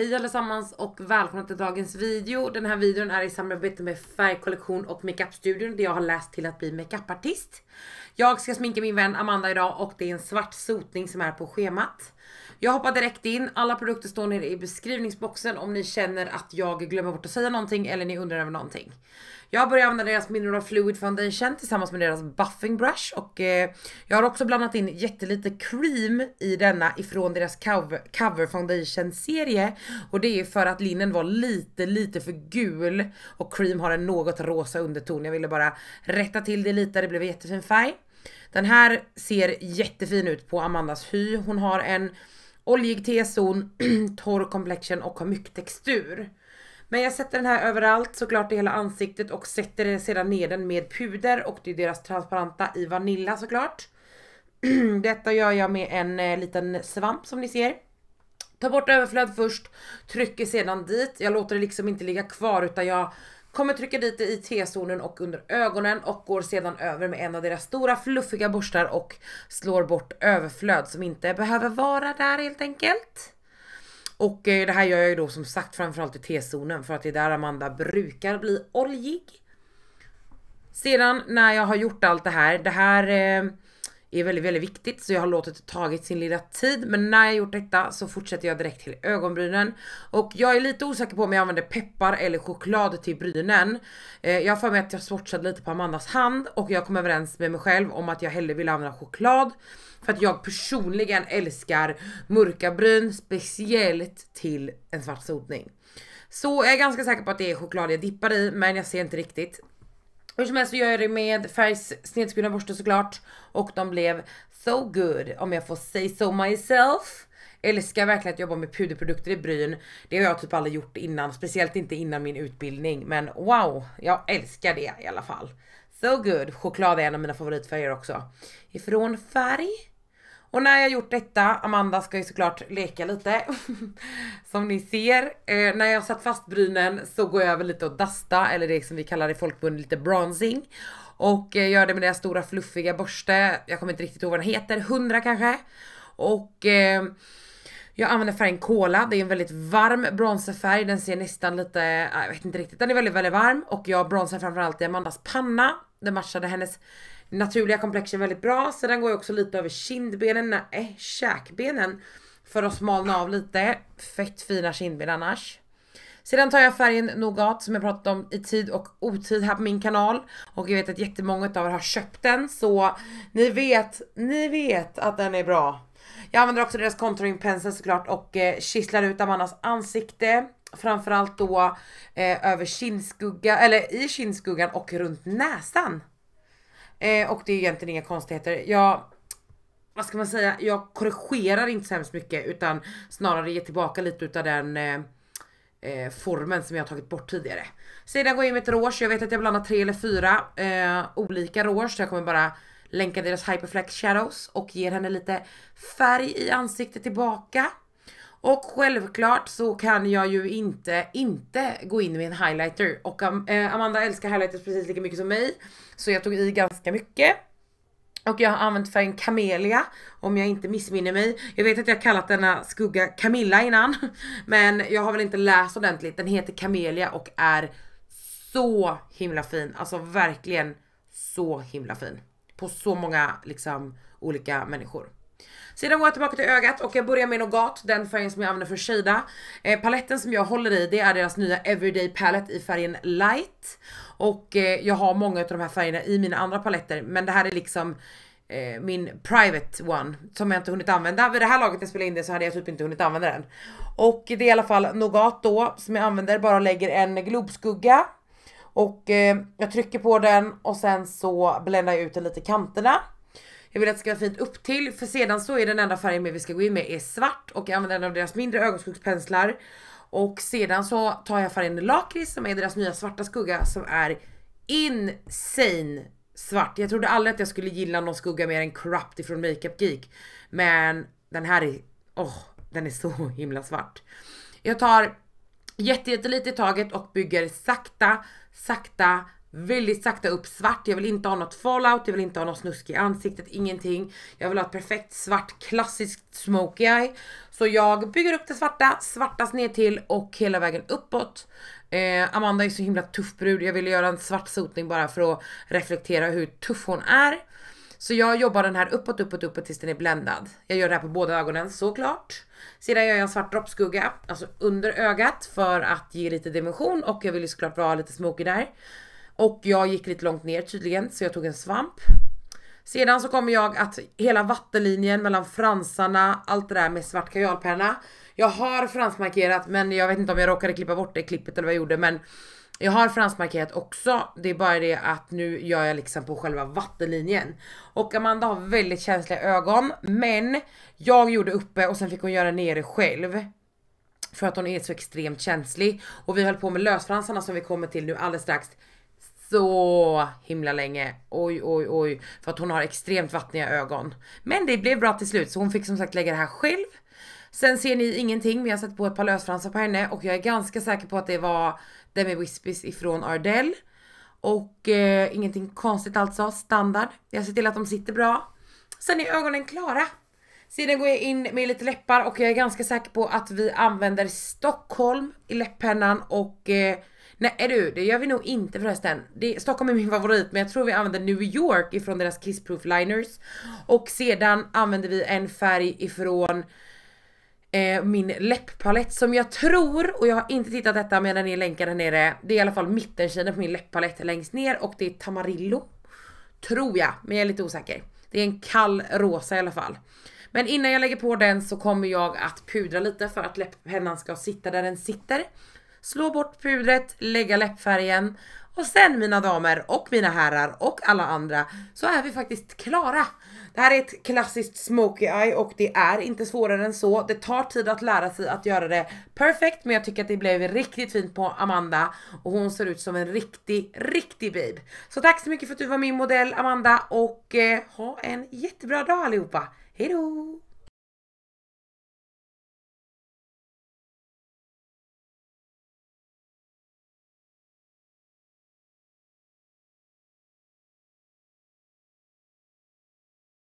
Hej allesammans och välkomna till dagens video. Den här videon är i samarbete med Färgkollektion och Makeup Studion där jag har läst till att bli makeupartist. Jag ska sminka min vän Amanda idag och det är en svart sotning som är på schemat. Jag hoppar direkt in. Alla produkter står nere i beskrivningsboxen om ni känner att jag glömmer bort att säga någonting eller ni undrar över någonting. Jag börjar använda deras Mineral Fluid Foundation tillsammans med deras Buffing Brush och eh, jag har också blandat in jättelite cream i denna ifrån deras cover, cover foundation serie och det är för att linnen var lite lite för gul och cream har en något rosa underton. Jag ville bara rätta till det lite, det blev jättefin färg. Den här ser jättefin ut på Amandas hy. Hon har en oljig T-zon, torr complexion och har mycket textur. Men jag sätter den här överallt, såklart i hela ansiktet och sätter sedan ner den med puder och det är deras transparenta i vanilla såklart. Detta gör jag med en eh, liten svamp som ni ser. Tar bort överflöd först, trycker sedan dit. Jag låter det liksom inte ligga kvar utan jag Kommer trycka dit det i T-zonen och under ögonen och går sedan över med en av deras stora fluffiga borstar och slår bort överflöd som inte behöver vara där helt enkelt. Och eh, det här gör jag ju då som sagt framförallt i T-zonen för att det är där Amanda brukar bli oljig. Sedan när jag har gjort allt det här, det här eh, är väldigt, väldigt viktigt så jag har låtit det tagit sin lilla tid men när jag gjort detta så fortsätter jag direkt till ögonbrynen och jag är lite osäker på om jag använder peppar eller choklad till brynen. Eh, jag har för mig att jag swatchade lite på Amandas hand och jag kom överens med mig själv om att jag hellre vill använda choklad för att jag personligen älskar mörka bryn speciellt till en svart sotning. Så jag är ganska säker på att det är choklad jag dippar i men jag ser inte riktigt. Hur som helst så gör jag det med färgs snedskurna borstar såklart. Och de blev so good om jag får say so myself. Jag älskar verkligen att jobba med puderprodukter i bryn. Det har jag typ aldrig gjort innan, speciellt inte innan min utbildning. Men wow, jag älskar det i alla fall. So good! Choklad är en av mina favoritfärger också. Ifrån färg och när jag gjort detta, Amanda ska ju såklart leka lite. som ni ser. Eh, när jag satt fast brynen så går jag över lite och dasta, eller det som vi kallar i folkmun lite bronzing. Och eh, gör det med deras stora fluffiga borste. Jag kommer inte riktigt ihåg vad den heter, 100 kanske. Och eh, jag använder färgen Cola, det är en väldigt varm bronzefärg, den ser nästan lite, jag vet inte riktigt, den är väldigt väldigt varm och jag bronzar framförallt i Amandas panna. den matchade hennes naturliga komplexion väldigt bra. Sedan går jag också lite över kindbenen, nej eh, käkbenen för att smalna av lite. Fett fina kindben annars. Sedan tar jag färgen Nougat som jag pratat om i tid och otid här på min kanal. Och jag vet att jättemånga av er har köpt den så ni vet, ni vet att den är bra. Jag använder också deras contouring pensel såklart och eh, kisslar ut Amandas ansikte. Framförallt då eh, över kindskugga, eller i kindskuggan och runt näsan. Eh, och det är egentligen inga konstigheter. Jag, vad ska man säga, jag korrigerar inte så hemskt mycket utan snarare ger tillbaka lite utav den eh, eh formen som jag har tagit bort tidigare. Sedan går jag in med ett rouge, jag vet att jag blandar tre eller fyra eh, olika rouge så jag kommer bara länka deras hyperflex shadows och ger henne lite färg i ansiktet tillbaka. Och självklart så kan jag ju inte inte gå in med en highlighter och eh, Amanda älskar highlighters precis lika mycket som mig. Så jag tog i ganska mycket. Och jag har använt färgen Camelia, om jag inte missminner mig. Jag vet att jag kallat denna skugga Camilla innan. Men jag har väl inte läst ordentligt. Den heter Camelia och är så himla fin. Alltså verkligen så himla fin. På så många liksom olika människor. Sedan går jag tillbaka till ögat och jag börjar med Nougat, den färgen som jag använder för att shada. Eh, paletten som jag håller i det är deras nya Everyday Palette i färgen light. Och eh, jag har många av de här färgerna i mina andra paletter men det här är liksom eh, min private one som jag inte hunnit använda. Vid det här laget när jag spelade in det så hade jag typ inte hunnit använda den. Och det är i alla fall Nougat då som jag använder, bara lägger en globskugga och eh, jag trycker på den och sen så bländar jag ut den lite kanterna. Jag vill att det ska vara fint upp till för sedan så är den enda färgen vi ska gå in med är svart och jag använder en av deras mindre ögonskuggspenslar. Och sedan så tar jag färgen lakrits som är deras nya svarta skugga som är insane svart. Jag trodde aldrig att jag skulle gilla någon skugga mer än Corrupt ifrån Makeup Geek. Men den här är, åh, oh, den är så himla svart. Jag tar jättelite jätte i taget och bygger sakta, sakta, väldigt sakta upp svart. Jag vill inte ha något fallout, jag vill inte ha något snusk i ansiktet, ingenting. Jag vill ha ett perfekt svart, klassiskt smokey eye. Så jag bygger upp det svarta, svartas ner till och hela vägen uppåt. Eh, Amanda är så himla tuff brud. Jag ville göra en svart sotning bara för att reflektera hur tuff hon är. Så jag jobbar den här uppåt, uppåt, uppåt tills den är bländad. Jag gör det här på båda ögonen såklart. Sedan gör jag en svart droppskugga, alltså under ögat för att ge lite dimension och jag vill ju såklart vara lite smoky där. Och jag gick lite långt ner tydligen så jag tog en svamp. Sedan så kommer jag att hela vattenlinjen mellan fransarna, allt det där med svart kajalpenna. Jag har fransmarkerat men jag vet inte om jag råkade klippa bort det klippet eller vad jag gjorde men jag har fransmarkerat också. Det är bara det att nu gör jag liksom på själva vattenlinjen. Och Amanda har väldigt känsliga ögon men jag gjorde uppe och sen fick hon göra nere själv. För att hon är så extremt känslig. Och vi höll på med lösfransarna som vi kommer till nu alldeles strax så himla länge. Oj, oj, oj. För att hon har extremt vattniga ögon. Men det blev bra till slut så hon fick som sagt lägga det här själv. Sen ser ni ingenting men jag har satt på ett par lösfransar på henne och jag är ganska säker på att det var Demi Wispies ifrån Ardell. Och eh, ingenting konstigt alltså, standard. Jag ser till att de sitter bra. Sen är ögonen klara. Sedan går jag in med lite läppar och jag är ganska säker på att vi använder Stockholm i läpppennan och eh, Nej är du, det gör vi nog inte förresten. Det, Stockholm är min favorit men jag tror vi använder New York ifrån deras Kissproof liners. Och sedan använder vi en färg ifrån eh, min läpppalett som jag tror, och jag har inte tittat detta men den är länkad här nere. Det är i alla fall mittenkilen på min läpppalett längst ner och det är Tamarillo. Tror jag, men jag är lite osäker. Det är en kall rosa i alla fall. Men innan jag lägger på den så kommer jag att pudra lite för att läpppennan ska sitta där den sitter slå bort pudret, lägga läppfärgen och sen mina damer och mina herrar och alla andra så är vi faktiskt klara. Det här är ett klassiskt smokey eye och det är inte svårare än så. Det tar tid att lära sig att göra det perfekt men jag tycker att det blev riktigt fint på Amanda och hon ser ut som en riktig, riktig babe. Så tack så mycket för att du var min modell Amanda och eh, ha en jättebra dag allihopa. Hejdå!